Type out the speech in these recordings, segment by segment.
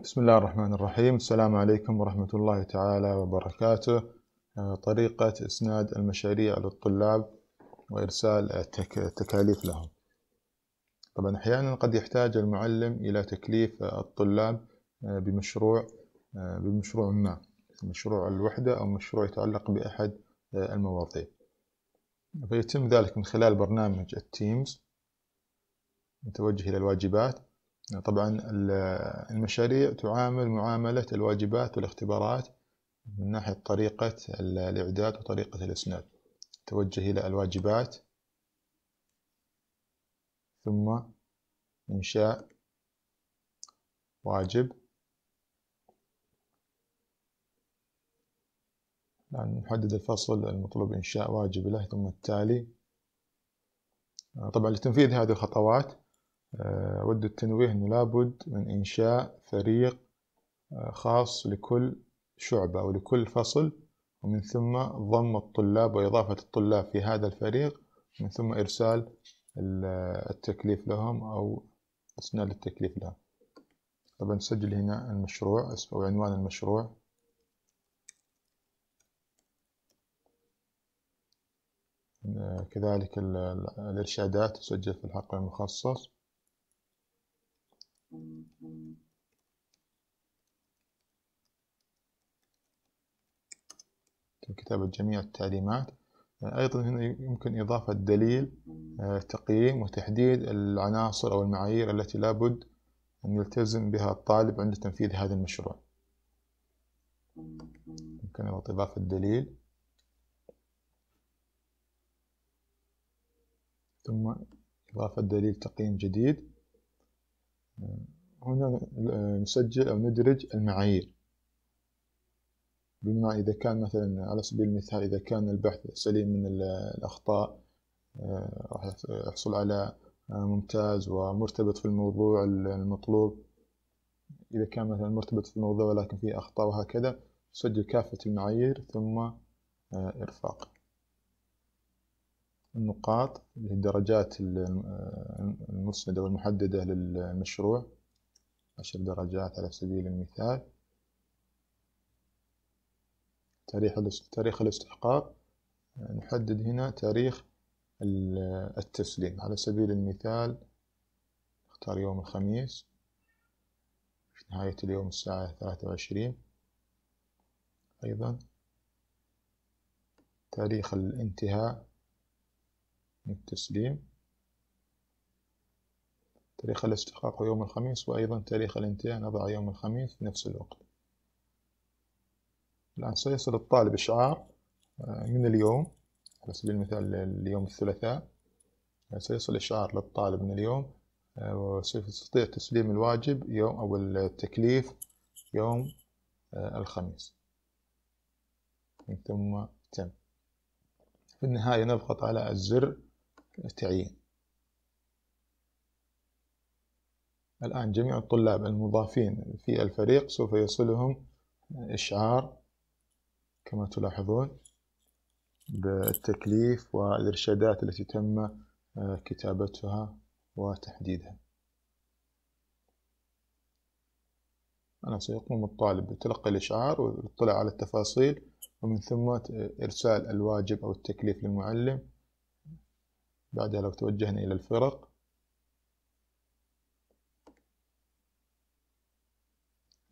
بسم الله الرحمن الرحيم السلام عليكم ورحمة الله تعالى وبركاته طريقة إسناد المشاريع للطلاب وإرسال التكاليف لهم طبعا أحيانا قد يحتاج المعلم إلى تكليف الطلاب بمشروع بمشروع ما مشروع الوحدة أو مشروع يتعلق بأحد المواضيع فيتم ذلك من خلال برنامج التيمز نتوجه إلى الواجبات طبعا المشاريع تعامل معاملة الواجبات والاختبارات من ناحية طريقة الإعداد وطريقة الإسناد توجه إلى الواجبات ثم إنشاء واجب الآن نحدد الفصل المطلوب إنشاء واجب له ثم التالي طبعا لتنفيذ هذه الخطوات آه، أود التنويه أنه لابد من إنشاء فريق آه، خاص لكل شعبة أو لكل فصل ومن ثم ضم الطلاب وإضافة الطلاب في هذا الفريق من ثم إرسال آه، التكليف لهم أو إسناد التكليف لهم طبعا نسجل هنا المشروع أو عنوان المشروع كذلك الإرشادات تسجل في الحقل المخصص كتابة جميع التعليمات أيضا هنا يمكن إضافة دليل آه، تقييم وتحديد العناصر أو المعايير التي لابد أن يلتزم بها الطالب عند تنفيذ هذا المشروع يمكن إضافة دليل ثم إضافة دليل تقييم جديد هنا نسجل أو ندرج المعايير بما إذا كان مثلا على سبيل المثال إذا كان البحث سليم من الأخطاء آه، راح يحصل على آه، ممتاز ومرتبط في الموضوع المطلوب إذا كان مثلا مرتبط في الموضوع ولكن فيه أخطاء وهكذا سجل كافة المعايير ثم آه، إرفاق النقاط اللي الدرجات المسندة والمحددة للمشروع عشر درجات على سبيل المثال تاريخ الاستحقاق نحدد هنا تاريخ التسليم على سبيل المثال اختار يوم الخميس في نهاية اليوم الساعة ثلاثة وعشرين أيضا تاريخ الانتهاء التسليم تاريخ الاستحقاق يوم الخميس وأيضا تاريخ الانتهاء نضع يوم الخميس في نفس الوقت الآن سيصل الطالب إشعار آه، من اليوم على سبيل المثال اليوم الثلاثاء آه، سيصل إشعار للطالب من اليوم آه، وسوف يستطيع تسليم الواجب يوم أو التكليف يوم الخميس ثم تم في النهاية نضغط على الزر تعيين الآن جميع الطلاب المضافين في الفريق سوف يصلهم إشعار كما تلاحظون بالتكليف والإرشادات التي تم آه، كتابتها وتحديدها أنا سيقوم الطالب بتلقي الإشعار والاطلاع على التفاصيل ومن ثم إرسال الواجب أو التكليف للمعلم بعدها لو توجهنا إلى الفرق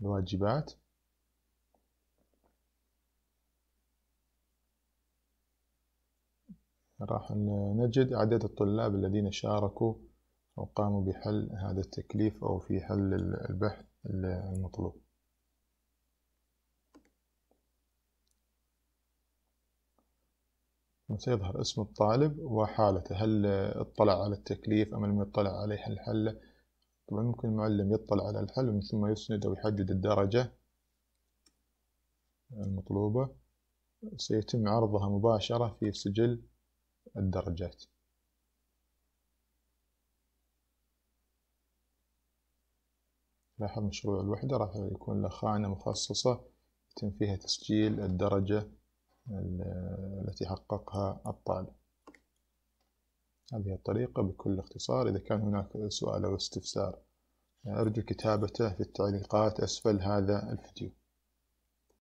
الواجبات راح نجد عدد الطلاب الذين شاركوا أو قاموا بحل هذا التكليف أو في حل البحث المطلوب سيظهر اسم الطالب وحالته هل اطلع على التكليف أم لم يطلع عليه هل حل طبعا ممكن المعلم يطلع على الحل ومن ثم يسند أو يحدد الدرجة المطلوبة سيتم عرضها مباشرة في سجل الدرجات لاحظ مشروع الوحدة راح يكون له خانة مخصصة يتم فيها تسجيل الدرجة التي حققها الطالب هذه الطريقة بكل اختصار إذا كان هناك سؤال أو استفسار أرجو كتابته في التعليقات أسفل هذا الفيديو